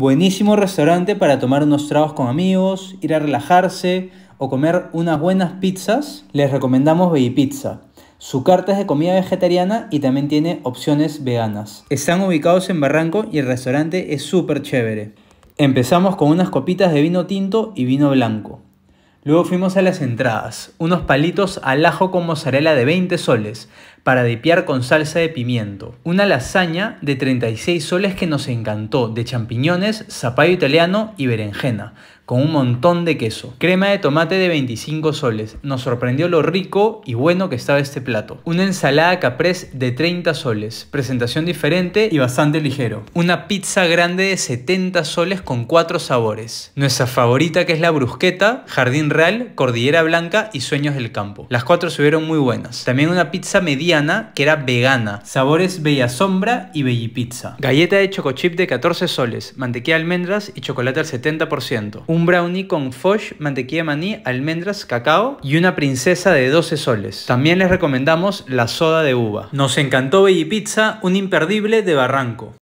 Buenísimo restaurante para tomar unos tragos con amigos, ir a relajarse o comer unas buenas pizzas. Les recomendamos Baby Pizza. Su carta es de comida vegetariana y también tiene opciones veganas. Están ubicados en Barranco y el restaurante es súper chévere. Empezamos con unas copitas de vino tinto y vino blanco. Luego fuimos a las entradas, unos palitos al ajo con mozzarella de 20 soles, para depiar con salsa de pimiento. Una lasaña de 36 soles que nos encantó, de champiñones, zapallo italiano y berenjena, con un montón de queso. Crema de tomate de 25 soles. Nos sorprendió lo rico y bueno que estaba este plato. Una ensalada caprés de 30 soles. Presentación diferente y bastante ligero. Una pizza grande de 70 soles con 4 sabores. Nuestra favorita que es la brusqueta, jardín real, cordillera blanca y sueños del campo. Las cuatro subieron muy buenas. También una pizza mediana que era vegana. Sabores Bella Sombra y bellipizza. Pizza. Galleta de chip de 14 soles, mantequilla de almendras y chocolate al 70%. Un brownie con foch, mantequilla maní, almendras, cacao y una princesa de 12 soles. También les recomendamos la soda de uva. Nos encantó bellipizza, Pizza, un imperdible de Barranco.